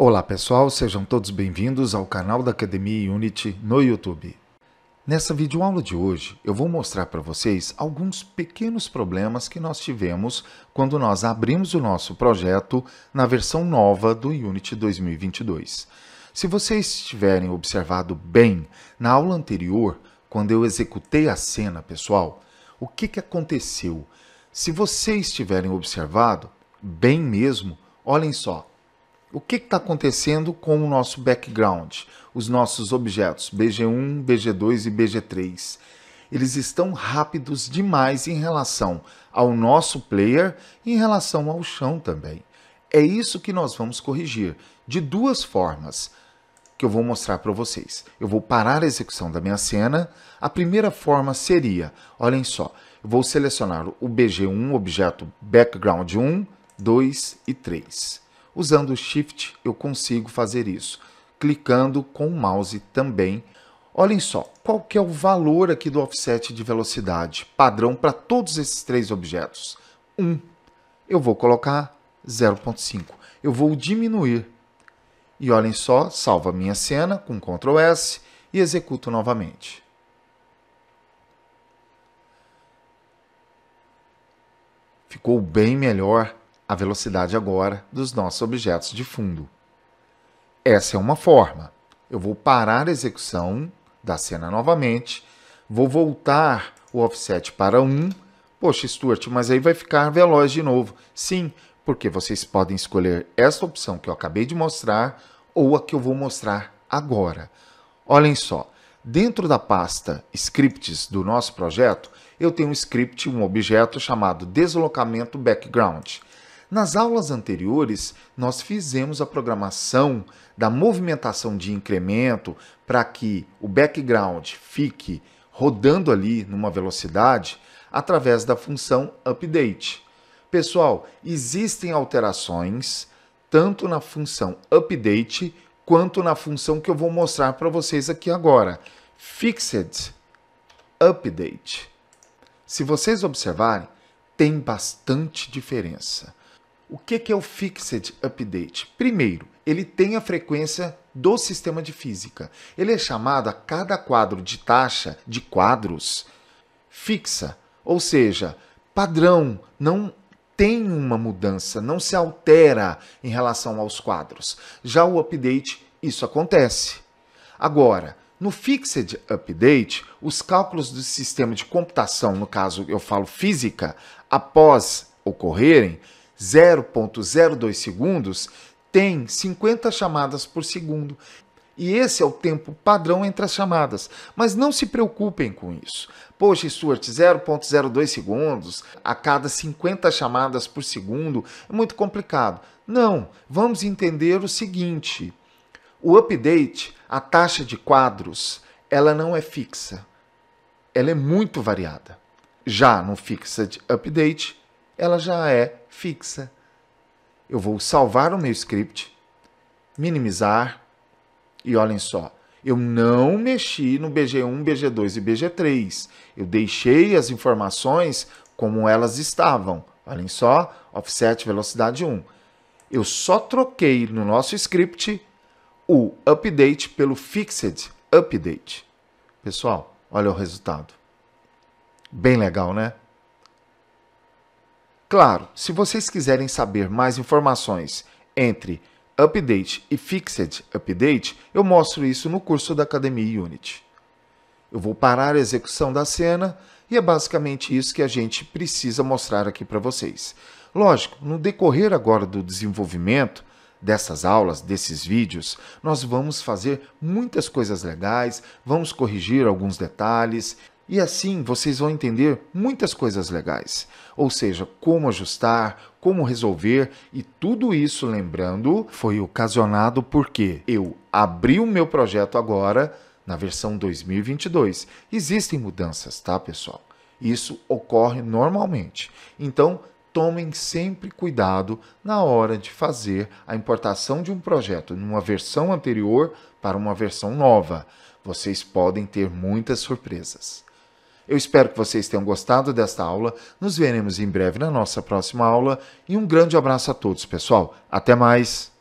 Olá pessoal, sejam todos bem-vindos ao canal da Academia Unity no YouTube. Nessa videoaula de hoje, eu vou mostrar para vocês alguns pequenos problemas que nós tivemos quando nós abrimos o nosso projeto na versão nova do Unity 2022. Se vocês tiverem observado bem, na aula anterior, quando eu executei a cena, pessoal, o que, que aconteceu? Se vocês tiverem observado, bem mesmo, olhem só, o que está acontecendo com o nosso background, os nossos objetos BG1, BG2 e BG3. Eles estão rápidos demais em relação ao nosso player e em relação ao chão também. É isso que nós vamos corrigir de duas formas que eu vou mostrar para vocês. Eu vou parar a execução da minha cena. A primeira forma seria, olhem só, eu vou selecionar o BG1, objeto background 1, 2 e 3 Usando o Shift eu consigo fazer isso, clicando com o mouse também. Olhem só, qual que é o valor aqui do offset de velocidade padrão para todos esses três objetos? 1. Um, eu vou colocar 0.5. Eu vou diminuir. E olhem só, salva minha cena com Ctrl S e executo novamente. Ficou bem melhor a velocidade agora dos nossos objetos de fundo. Essa é uma forma. Eu vou parar a execução da cena novamente, vou voltar o offset para 1. Poxa, Stuart, mas aí vai ficar veloz de novo. Sim, porque vocês podem escolher esta opção que eu acabei de mostrar ou a que eu vou mostrar agora. Olhem só, dentro da pasta scripts do nosso projeto, eu tenho um script, um objeto chamado deslocamento background. Nas aulas anteriores, nós fizemos a programação da movimentação de incremento para que o background fique rodando ali numa velocidade através da função update. Pessoal, existem alterações tanto na função update quanto na função que eu vou mostrar para vocês aqui agora, fixed update. Se vocês observarem, tem bastante diferença. O que, é o Fixed Update? Primeiro, ele tem a frequência do sistema de física. Ele é chamado a cada quadro de taxa de quadros fixa, ou seja, padrão, não tem uma mudança, não se altera em relação aos quadros. Já o update, isso acontece. Agora, no Fixed Update, os cálculos do sistema de computação, no caso eu falo física, após ocorrerem, 0,02 segundos, tem 50 chamadas por segundo. E esse é o tempo padrão entre as chamadas. Mas não se preocupem com isso. Poxa, Stuart, 0,02 segundos a cada 50 chamadas por segundo é muito complicado. Não, vamos entender o seguinte: o update, a taxa de quadros, ela não é fixa. Ela é muito variada. Já no Fixed Update, ela já é fixa. Eu vou salvar o meu script, minimizar e olhem só, eu não mexi no BG1, BG2 e BG3. Eu deixei as informações como elas estavam. Olhem só, offset velocidade 1. Eu só troquei no nosso script o update pelo fixed update. Pessoal, olha o resultado. Bem legal, né? Claro, se vocês quiserem saber mais informações entre Update e Fixed Update, eu mostro isso no curso da Academia Unity. Eu vou parar a execução da cena e é basicamente isso que a gente precisa mostrar aqui para vocês. Lógico, no decorrer agora do desenvolvimento dessas aulas, desses vídeos, nós vamos fazer muitas coisas legais, vamos corrigir alguns detalhes, e assim vocês vão entender muitas coisas legais, ou seja, como ajustar, como resolver e tudo isso, lembrando, foi ocasionado porque eu abri o meu projeto agora na versão 2022. Existem mudanças, tá, pessoal? Isso ocorre normalmente. Então, tomem sempre cuidado na hora de fazer a importação de um projeto numa versão anterior para uma versão nova. Vocês podem ter muitas surpresas. Eu espero que vocês tenham gostado desta aula. Nos veremos em breve na nossa próxima aula e um grande abraço a todos, pessoal. Até mais.